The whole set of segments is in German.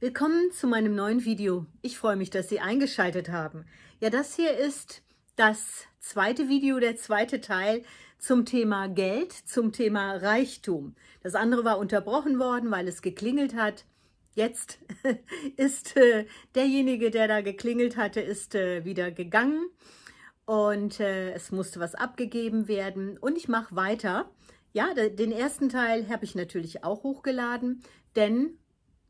Willkommen zu meinem neuen Video. Ich freue mich, dass Sie eingeschaltet haben. Ja, das hier ist das zweite Video, der zweite Teil zum Thema Geld, zum Thema Reichtum. Das andere war unterbrochen worden, weil es geklingelt hat. Jetzt ist äh, derjenige, der da geklingelt hatte, ist äh, wieder gegangen und äh, es musste was abgegeben werden und ich mache weiter. Ja, den ersten Teil habe ich natürlich auch hochgeladen, denn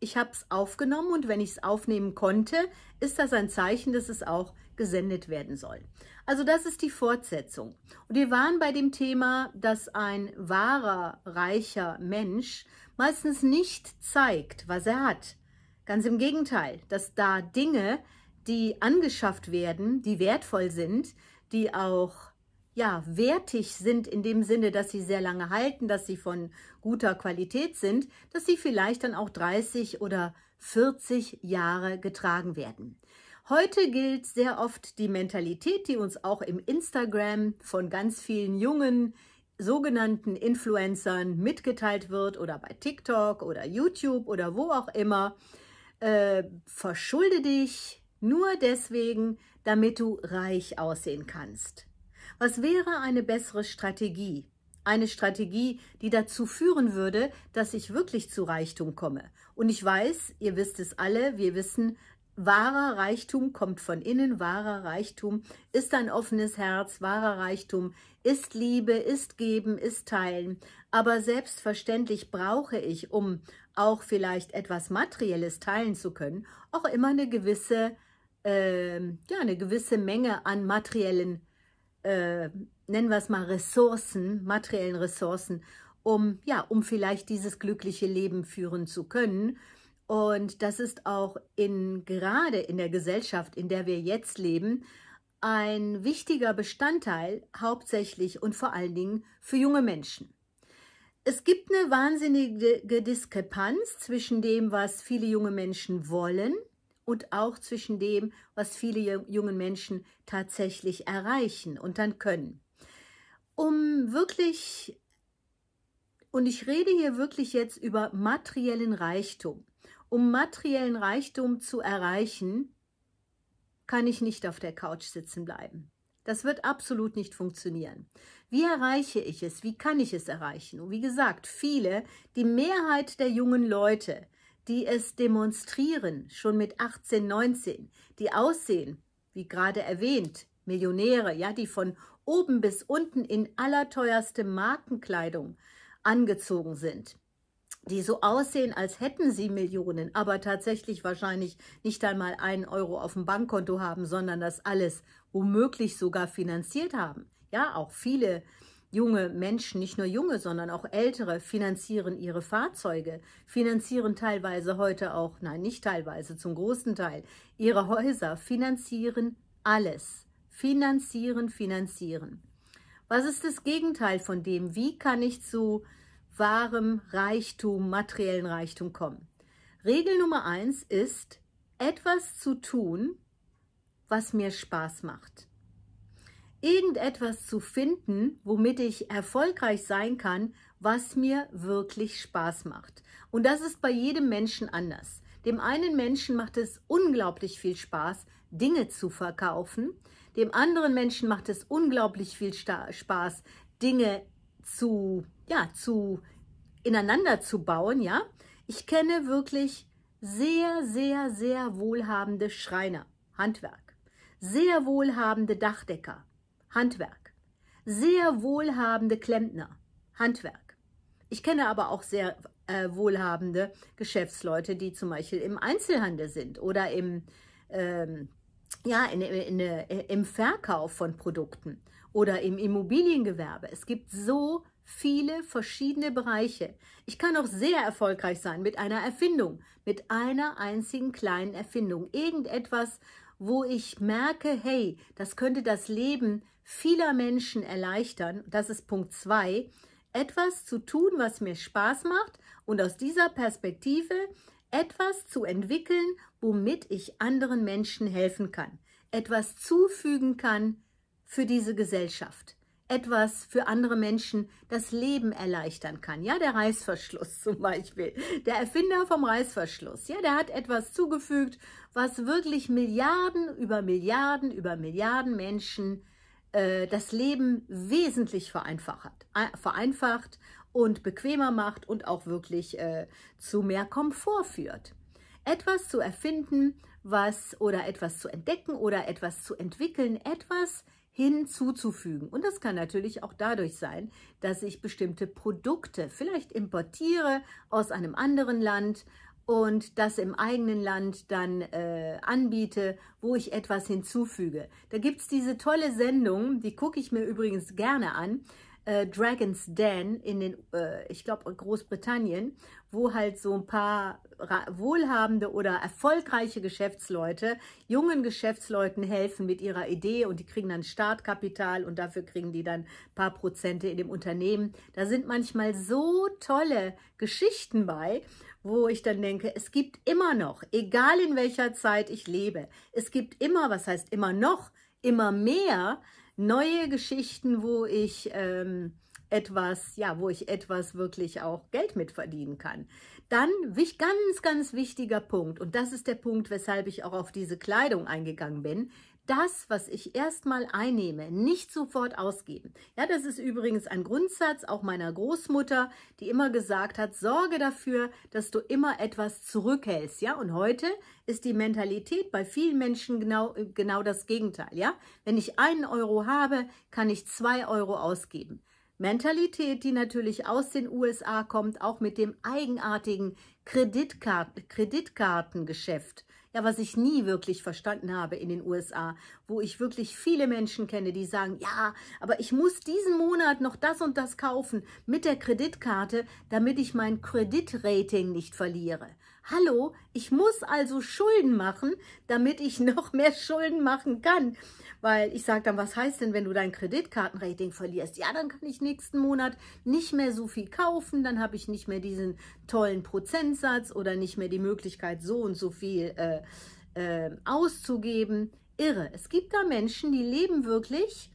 ich habe es aufgenommen und wenn ich es aufnehmen konnte, ist das ein Zeichen, dass es auch gesendet werden soll. Also das ist die Fortsetzung. Und wir waren bei dem Thema, dass ein wahrer, reicher Mensch meistens nicht zeigt, was er hat. Ganz im Gegenteil, dass da Dinge, die angeschafft werden, die wertvoll sind, die auch ja, wertig sind in dem Sinne, dass sie sehr lange halten, dass sie von guter Qualität sind, dass sie vielleicht dann auch 30 oder 40 Jahre getragen werden. Heute gilt sehr oft die Mentalität, die uns auch im Instagram von ganz vielen jungen sogenannten Influencern mitgeteilt wird oder bei TikTok oder YouTube oder wo auch immer. Äh, verschulde dich nur deswegen, damit du reich aussehen kannst. Was wäre eine bessere Strategie? Eine Strategie, die dazu führen würde, dass ich wirklich zu Reichtum komme. Und ich weiß, ihr wisst es alle, wir wissen, wahrer Reichtum kommt von innen, wahrer Reichtum ist ein offenes Herz, wahrer Reichtum ist Liebe, ist Geben, ist Teilen. Aber selbstverständlich brauche ich, um auch vielleicht etwas Materielles teilen zu können, auch immer eine gewisse, äh, ja, eine gewisse Menge an materiellen äh, nennen wir es mal Ressourcen, materiellen Ressourcen, um, ja, um vielleicht dieses glückliche Leben führen zu können. Und das ist auch in, gerade in der Gesellschaft, in der wir jetzt leben, ein wichtiger Bestandteil, hauptsächlich und vor allen Dingen für junge Menschen. Es gibt eine wahnsinnige Diskrepanz zwischen dem, was viele junge Menschen wollen und auch zwischen dem, was viele junge Menschen tatsächlich erreichen und dann können. Um wirklich, und ich rede hier wirklich jetzt über materiellen Reichtum, um materiellen Reichtum zu erreichen, kann ich nicht auf der Couch sitzen bleiben. Das wird absolut nicht funktionieren. Wie erreiche ich es? Wie kann ich es erreichen? Und wie gesagt, viele, die Mehrheit der jungen Leute, die es demonstrieren, schon mit 18, 19, die aussehen, wie gerade erwähnt, Millionäre, ja, die von oben bis unten in allerteuerste Markenkleidung angezogen sind, die so aussehen, als hätten sie Millionen, aber tatsächlich wahrscheinlich nicht einmal einen Euro auf dem Bankkonto haben, sondern das alles womöglich sogar finanziert haben. Ja, auch viele junge Menschen, nicht nur junge, sondern auch ältere, finanzieren ihre Fahrzeuge, finanzieren teilweise heute auch, nein, nicht teilweise, zum großen Teil, ihre Häuser, finanzieren alles. Finanzieren, finanzieren. Was ist das Gegenteil von dem? Wie kann ich zu wahrem Reichtum, materiellen Reichtum kommen? Regel Nummer eins ist, etwas zu tun, was mir Spaß macht irgendetwas zu finden, womit ich erfolgreich sein kann, was mir wirklich Spaß macht. Und das ist bei jedem Menschen anders. Dem einen Menschen macht es unglaublich viel Spaß, Dinge zu verkaufen. Dem anderen Menschen macht es unglaublich viel Spaß, Dinge zu, ja, zu ineinander zu bauen, ja. Ich kenne wirklich sehr, sehr, sehr wohlhabende Schreiner, Handwerk, sehr wohlhabende Dachdecker, Handwerk. Sehr wohlhabende Klempner, Handwerk. Ich kenne aber auch sehr äh, wohlhabende Geschäftsleute, die zum Beispiel im Einzelhandel sind oder im, ähm, ja, in, in, in, äh, im Verkauf von Produkten oder im Immobiliengewerbe. Es gibt so viele verschiedene Bereiche. Ich kann auch sehr erfolgreich sein mit einer Erfindung, mit einer einzigen kleinen Erfindung. Irgendetwas, wo ich merke, hey, das könnte das Leben vieler Menschen erleichtern, das ist Punkt 2, etwas zu tun, was mir Spaß macht und aus dieser Perspektive etwas zu entwickeln, womit ich anderen Menschen helfen kann, etwas zufügen kann für diese Gesellschaft, etwas für andere Menschen das Leben erleichtern kann. Ja, der Reißverschluss zum Beispiel, der Erfinder vom Reißverschluss, ja, der hat etwas zugefügt, was wirklich Milliarden über Milliarden über Milliarden Menschen äh, das Leben wesentlich vereinfacht, vereinfacht und bequemer macht und auch wirklich äh, zu mehr Komfort führt. Etwas zu erfinden, was oder etwas zu entdecken oder etwas zu entwickeln, etwas hinzuzufügen. Und das kann natürlich auch dadurch sein, dass ich bestimmte Produkte vielleicht importiere aus einem anderen Land und das im eigenen Land dann äh, anbiete, wo ich etwas hinzufüge. Da gibt es diese tolle Sendung, die gucke ich mir übrigens gerne an äh, Dragon's Den in den, äh, ich glaube, Großbritannien, wo halt so ein paar wohlhabende oder erfolgreiche Geschäftsleute jungen Geschäftsleuten helfen mit ihrer Idee und die kriegen dann Startkapital und dafür kriegen die dann ein paar Prozente in dem Unternehmen. Da sind manchmal so tolle Geschichten bei, wo ich dann denke, es gibt immer noch, egal in welcher Zeit ich lebe, es gibt immer, was heißt immer noch, immer mehr neue Geschichten, wo ich ähm, etwas, ja, wo ich etwas wirklich auch Geld mitverdienen kann. Dann ganz, ganz wichtiger Punkt und das ist der Punkt, weshalb ich auch auf diese Kleidung eingegangen bin das, was ich erstmal einnehme, nicht sofort ausgeben. Ja, das ist übrigens ein Grundsatz auch meiner Großmutter, die immer gesagt hat, sorge dafür, dass du immer etwas zurückhältst. Ja, und heute ist die Mentalität bei vielen Menschen genau, genau das Gegenteil. Ja, wenn ich einen Euro habe, kann ich zwei Euro ausgeben. Mentalität, die natürlich aus den USA kommt, auch mit dem eigenartigen Kreditkart Kreditkartengeschäft ja, was ich nie wirklich verstanden habe in den USA, wo ich wirklich viele Menschen kenne, die sagen, ja, aber ich muss diesen Monat noch das und das kaufen mit der Kreditkarte, damit ich mein Kreditrating nicht verliere. Hallo, ich muss also Schulden machen, damit ich noch mehr Schulden machen kann. Weil ich sage dann, was heißt denn, wenn du dein Kreditkartenrating verlierst? Ja, dann kann ich nächsten Monat nicht mehr so viel kaufen, dann habe ich nicht mehr diesen tollen Prozentsatz oder nicht mehr die Möglichkeit, so und so viel äh, äh, auszugeben. Irre. Es gibt da Menschen, die leben wirklich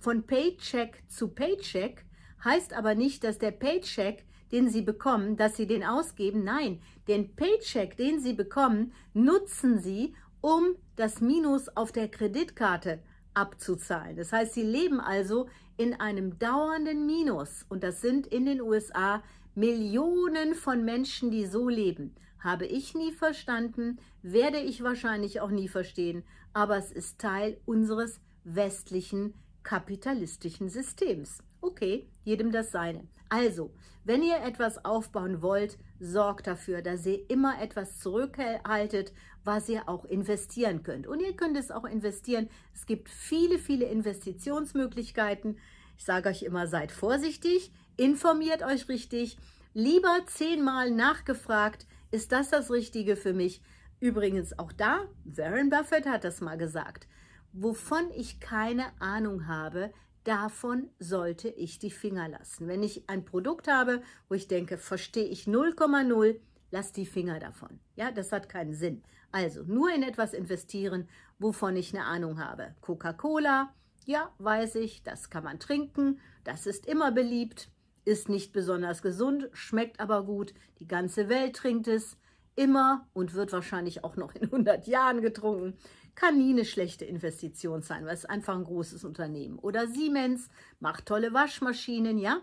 von Paycheck zu Paycheck, heißt aber nicht, dass der Paycheck den sie bekommen, dass sie den ausgeben. Nein, den Paycheck, den sie bekommen, nutzen sie, um das Minus auf der Kreditkarte abzuzahlen. Das heißt, sie leben also in einem dauernden Minus. Und das sind in den USA Millionen von Menschen, die so leben. Habe ich nie verstanden, werde ich wahrscheinlich auch nie verstehen, aber es ist Teil unseres westlichen kapitalistischen Systems. Okay, jedem das Seine. Also, wenn ihr etwas aufbauen wollt, sorgt dafür, dass ihr immer etwas zurückhaltet, was ihr auch investieren könnt. Und ihr könnt es auch investieren. Es gibt viele, viele Investitionsmöglichkeiten. Ich sage euch immer, seid vorsichtig, informiert euch richtig. Lieber zehnmal nachgefragt, ist das das Richtige für mich? Übrigens auch da, Warren Buffett hat das mal gesagt. Wovon ich keine Ahnung habe, davon sollte ich die Finger lassen. Wenn ich ein Produkt habe, wo ich denke, verstehe ich 0,0, lass die Finger davon. Ja, das hat keinen Sinn. Also nur in etwas investieren, wovon ich eine Ahnung habe. Coca-Cola, ja, weiß ich, das kann man trinken, das ist immer beliebt, ist nicht besonders gesund, schmeckt aber gut, die ganze Welt trinkt es immer und wird wahrscheinlich auch noch in 100 Jahren getrunken. Kann nie eine schlechte Investition sein, weil es einfach ein großes Unternehmen. Oder Siemens macht tolle Waschmaschinen, ja?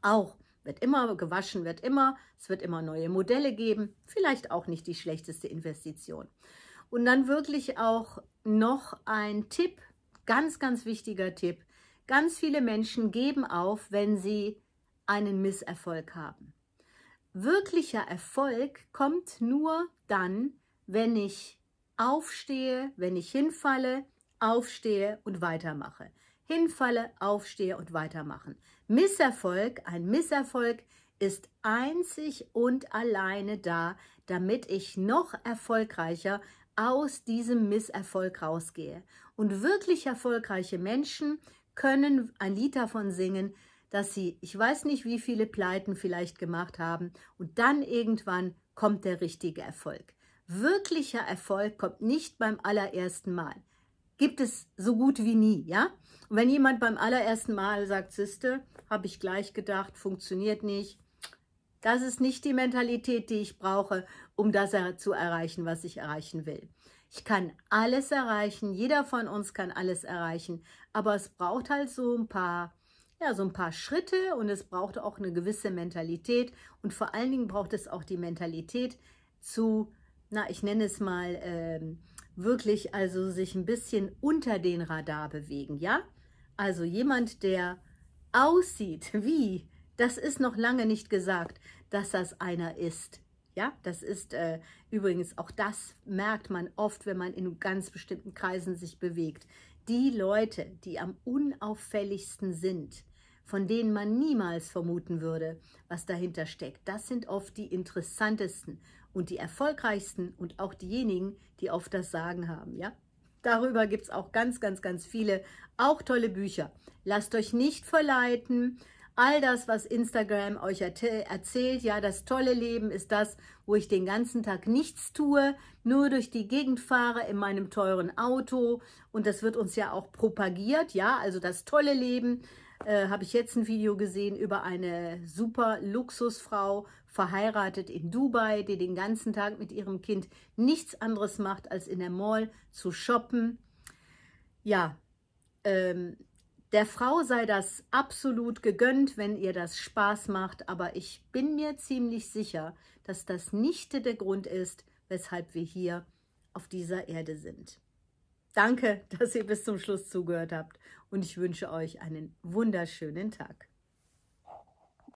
Auch wird immer gewaschen, wird immer, es wird immer neue Modelle geben. Vielleicht auch nicht die schlechteste Investition. Und dann wirklich auch noch ein Tipp, ganz, ganz wichtiger Tipp. Ganz viele Menschen geben auf, wenn sie einen Misserfolg haben. Wirklicher Erfolg kommt nur dann, wenn ich aufstehe, wenn ich hinfalle, aufstehe und weitermache. Hinfalle, aufstehe und weitermachen. Misserfolg, ein Misserfolg ist einzig und alleine da, damit ich noch erfolgreicher aus diesem Misserfolg rausgehe. Und wirklich erfolgreiche Menschen können ein Lied davon singen, dass sie, ich weiß nicht, wie viele Pleiten vielleicht gemacht haben und dann irgendwann kommt der richtige Erfolg. Wirklicher Erfolg kommt nicht beim allerersten Mal. Gibt es so gut wie nie, ja? Und wenn jemand beim allerersten Mal sagt, Siste, habe ich gleich gedacht, funktioniert nicht, das ist nicht die Mentalität, die ich brauche, um das zu erreichen, was ich erreichen will. Ich kann alles erreichen, jeder von uns kann alles erreichen, aber es braucht halt so ein paar ja, so ein paar Schritte und es braucht auch eine gewisse Mentalität und vor allen Dingen braucht es auch die Mentalität zu, na, ich nenne es mal ähm, wirklich, also sich ein bisschen unter den Radar bewegen, ja? Also jemand, der aussieht wie, das ist noch lange nicht gesagt, dass das einer ist. Ja, das ist äh, übrigens auch das merkt man oft, wenn man in ganz bestimmten Kreisen sich bewegt. Die Leute, die am unauffälligsten sind, von denen man niemals vermuten würde, was dahinter steckt. Das sind oft die interessantesten und die erfolgreichsten und auch diejenigen, die oft das Sagen haben, ja? Darüber gibt es auch ganz, ganz, ganz viele, auch tolle Bücher. Lasst euch nicht verleiten. All das, was Instagram euch erzählt, ja, das tolle Leben ist das, wo ich den ganzen Tag nichts tue, nur durch die Gegend fahre in meinem teuren Auto. Und das wird uns ja auch propagiert, ja, also das tolle Leben. Äh, habe ich jetzt ein Video gesehen über eine super Luxusfrau, verheiratet in Dubai, die den ganzen Tag mit ihrem Kind nichts anderes macht, als in der Mall zu shoppen. Ja, ähm, der Frau sei das absolut gegönnt, wenn ihr das Spaß macht, aber ich bin mir ziemlich sicher, dass das nicht der Grund ist, weshalb wir hier auf dieser Erde sind. Danke, dass ihr bis zum Schluss zugehört habt und ich wünsche euch einen wunderschönen Tag.